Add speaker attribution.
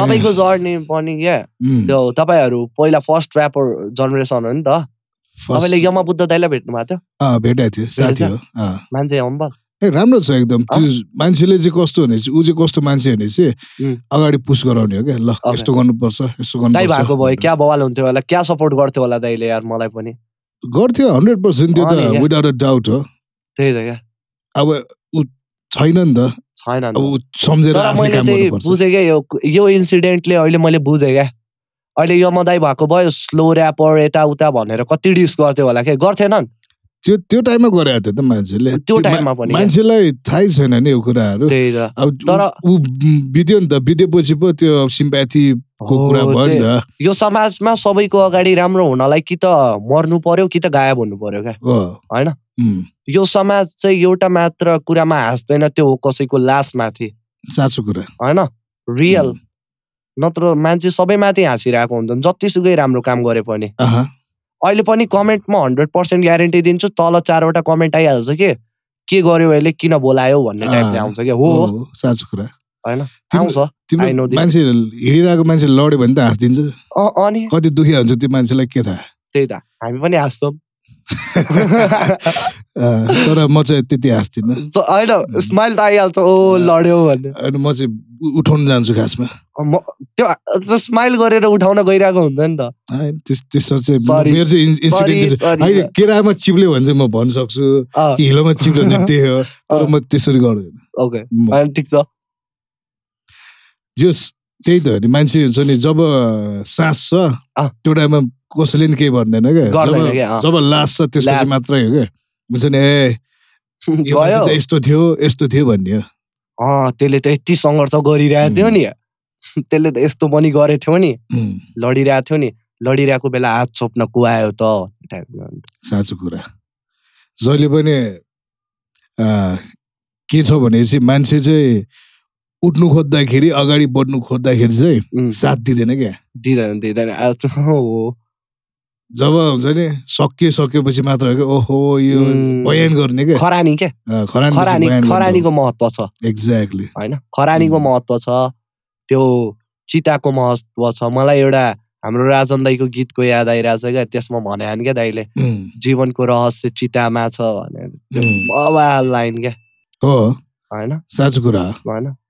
Speaker 1: तपाईँको
Speaker 2: जर्नी पनि क्या त्यो तपाईँहरू पहिला फर्स्ट ऱ्यापर जनरेसन हो नि त तपाईँले यमा बुद्ध दाइलाई भेट्नु भएको थियो
Speaker 1: भेटेको थियो साथी हो
Speaker 2: मान्छे हम्बल ए
Speaker 1: राम्रो छ एकदम त्यो मान्छेले चाहिँ कस्तो हुने ऊ चाहिँ कस्तो मान्छे हुने चाहिँ अगाडि पुस गराउने हो क्या ल यस्तो गर्नुपर्छ यस्तो गर्नु भएको भयो
Speaker 2: क्या बवाल हुन्थ्यो होला क्या सपोर्ट गर्थ्यो होला दाइले यार मलाई पनि
Speaker 1: गर्थ्यो हन्ड्रेड पर्सेन्ट त्यो त विदाउट अ डाउट हो
Speaker 2: त्यही त क्या अब छैन नि त छैन सम्झेर बुझेँ क्या यो यो इन्सिडेन्टले अहिले मैले बुझेँ क्या अहिले यो मदाई भएको भयो स्लो ऱ्यापर यताउता भनेर कति डिस गर्थ्यो होला क्या गर्थेनन् त्यो त्यो टाइममा गरेको थियो त मान्छेले त्यो टाइममा पनि मान्छेलाई
Speaker 1: थाहै छैन नि यो कुराहरू अब तर ऊ बित्यो नि त बितेपछि पो त्यो सिम्प्याथीको कुरा भयो नि त
Speaker 2: यो समाजमा सबैको अगाडि राम्रो हुनलाई कि त मर्नु पर्यो कि त गायब हुनु पर्यो क्या
Speaker 1: होइन
Speaker 2: यो समाज चाहिँ एउटा मात्र कुरामा हाँस्दैन त्यो हो कसैको लासमाथि साँचो कुरा होइन रियल नत्र मान्छे सबैमाथि हाँसिरहेको हुन्छ जतिसुकै राम्रो काम गरे पनि अहिले पनि कमेन्ट म हन्ड्रेड पर्सेन्ट ग्यारेन्टी दिन्छु तल चारवटा कमेन्ट आइहाल्छ कि के गर्यो यसले किन बोलायो भन्ने टाइपले आउँछ क्या हो
Speaker 1: साँचो कुरा मान्छे लड्यो भने त हाँसिदिन्छ अनि कति दुखी हुन्छ त्यो मान्छेलाई के थाहा
Speaker 2: त्यही त हामी पनि हाँस्छौँ तर
Speaker 1: म चाहिँ त्यति हाँस्दिनँ होइन स्माइल त आइहाल्छ ओ लड्यो भने होइन म चाहिँ उठाउनु जान्छु खासमा
Speaker 2: त्यो स्माइल गरेर उठाउन गइरहेको हुन्छ नि
Speaker 1: त त्यसो चाहिँ मेरो चाहिँ इन्सिडेन्ट होइन केरामा चिप्ल्यो भने चाहिँ म भन्न सक्छु हिलोमा चिप्ल्यो भने त्यही हो तर म त्यसरी गर्दैन ओके ठिक छ जोस् त्यही त हो नि मान्छे हुन्छ नि जब सास छ त्यो टाइममा कसैले नि केही भन्दैन क्या जब लास्ट छ त्यसपछि मात्रै हो क्या हुन्छ नि ए यस्तो थियो
Speaker 2: यस्तो थियो भन्ने हो त्यसले त यति सङ्घर्ष गरिरहेको थियो नि त्यसले त यस्तो पनि गरेको थियो नि लडिरहेको थियो नि लडिरहेको बेला हात छोप्न कुहायो त साँचो कुरा जहिले पनि
Speaker 1: के छ भने चाहिँ मान्छे चाहिँ उठ्नु खोज्दाखेरि अगाडि बढ्नु खोज्दाखेरि चाहिँ साथ दिँदैन क्या दिँदैन दिँदैन हो जब हुन्छ नि सकियो सकिएपछि मात्र हो कि ओहो यो बयान गर्ने के खरानी के
Speaker 2: खरानी खरानीको महत्त्व छ एक्ज्याक्टली होइन खरानीको महत्त्व छ त्यो चिताको महत्त्व छ मलाई एउटा हाम्रो राजन दाईको गीतको याद छ क्या त्यसमा भने क्या दाईले जीवनको रहस्य चितामा छ भनेर लाइन क्या हो होइन साँचो कुरा होइन